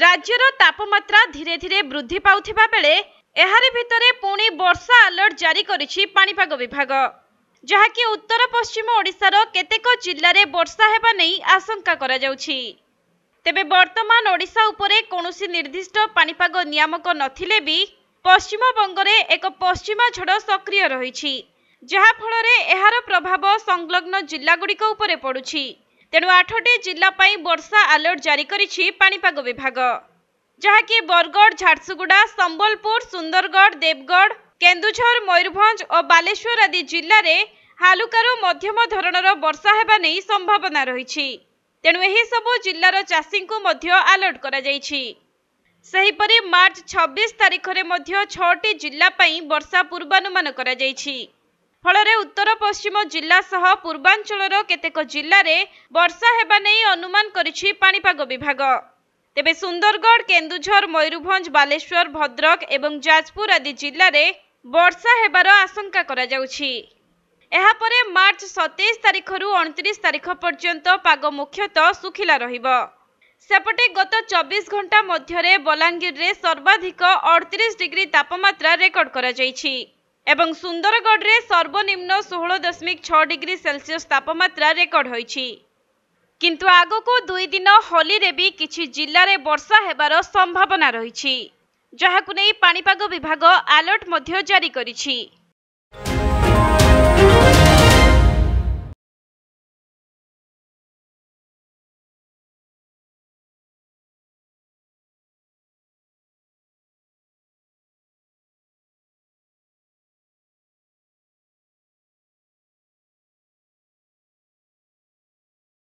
ରାଜ୍ୟର ତାପମାତ୍ରା ଧୀରେ ଧୀରେ ବୃଦ୍ଧି ପାଉଥିବା ବେଳେ ଏହାର ଭିତରେ ପୁଣି ବର୍ଷା ଆଲର୍ଟ ଜାରି କରିଛି ପାଣିପାଗ ବିଭାଗ ଯାହାକି ଉତ୍ତର ପଶ୍ଚିମ ଓଡ଼ିଶାର କେତେକ ଜିଲ୍ଲାରେ ବର୍ଷା ହେବା ନେଇ ଆଶଙ୍କା କରାଯାଉଛି ତେବେ ବର୍ତ୍ତମାନ ଓଡ଼ିଶା ଉପରେ କୌଣସି ନିର୍ଦ୍ଦିଷ୍ଟ ପାଣିପାଗ ନିୟାମକ ନଥିଲେ ବି ପଶ୍ଚିମବଙ୍ଗରେ ଏକ ପଶ୍ଚିମ ଝଡ଼ ସକ୍ରିୟ ରହିଛି ଯାହାଫଳରେ ଏହାର ପ୍ରଭାବ ସଂଲଗ୍ନ ଜିଲ୍ଲାଗୁଡ଼ିକ ଉପରେ ପଡ଼ୁଛି ତେଣୁ ଆଠଟି ଜିଲ୍ଲା ପାଇଁ ବର୍ଷା ଆଲର୍ଟ ଜାରି କରିଛି ପାଣିପାଗ ବିଭାଗ ଯାହାକି ବରଗଡ଼ ଝାରସୁଗୁଡ଼ା ସମ୍ବଲପୁର ସୁନ୍ଦରଗଡ଼ ଦେବଗଡ଼ କେନ୍ଦୁଝର ମୟୂରଭଞ୍ଜ ଓ ବାଲେଶ୍ୱର ଆଦି ଜିଲ୍ଲାରେ ହାଲୁକାରୁ ମଧ୍ୟମ ଧରଣର ବର୍ଷା ହେବା ନେଇ ସମ୍ଭାବନା ରହିଛି ତେଣୁ ଏହିସବୁ ଜିଲ୍ଲାର ଚାଷୀଙ୍କୁ ମଧ୍ୟ ଆଲର୍ଟ କରାଯାଇଛି ସେହିପରି ମାର୍ଚ୍ଚ ଛବିଶ ତାରିଖରେ ମଧ୍ୟ ଛଅଟି ଜିଲ୍ଲା ପାଇଁ ବର୍ଷା ପୂର୍ବାନୁମାନ କରାଯାଇଛି ଫଳରେ ଉତ୍ତର ପଶ୍ଚିମ ଜିଲ୍ଲା ସହ ପୂର୍ବାଞ୍ଚଳର କେତେକ ଜିଲ୍ଲାରେ ବର୍ଷା ହେବା ନେଇ ଅନୁମାନ କରିଛି ପାଣିପାଗ ବିଭାଗ ତେବେ ସୁନ୍ଦରଗଡ଼ କେନ୍ଦୁଝର ମୟୂରଭଞ୍ଜ ବାଲେଶ୍ୱର ଭଦ୍ରକ ଏବଂ ଯାଜପୁର ଆଦି ଜିଲ୍ଲାରେ ବର୍ଷା ହେବାର ଆଶଙ୍କା କରାଯାଉଛି ଏହାପରେ ମାର୍ଚ୍ଚ ସତେଇଶ ତାରିଖରୁ ଅଣତିରିଶ ତାରିଖ ପର୍ଯ୍ୟନ୍ତ ପାଗ ମୁଖ୍ୟତଃ ଶୁଖିଲା ରହିବ ସେପଟେ ଗତ ଚବିଶ ଘଣ୍ଟା ମଧ୍ୟରେ ବଲାଙ୍ଗୀରରେ ସର୍ବାଧିକ ଅଡ଼ତିରିଶ ଡିଗ୍ରୀ ତାପମାତ୍ରା ରେକର୍ଡ କରାଯାଇଛି ଏବଂ ସୁନ୍ଦରଗଡ଼ରେ ସର୍ବନିମ୍ନ ଷୋହଳ ଦଶମିକ ଛଅ ଡିଗ୍ରୀ ସେଲସିୟସ୍ ତାପମାତ୍ରା ରେକର୍ଡ ହୋଇଛି କିନ୍ତୁ ଆଗକୁ ଦୁଇ ଦିନ ହୋଲିରେ ବି କିଛି ଜିଲ୍ଲାରେ ବର୍ଷା ହେବାର ସମ୍ଭାବନା ରହିଛି ଯାହାକୁ ନେଇ ପାଣିପାଗ ବିଭାଗ ଆଲର୍ଟ ମଧ୍ୟ ଜାରି କରିଛି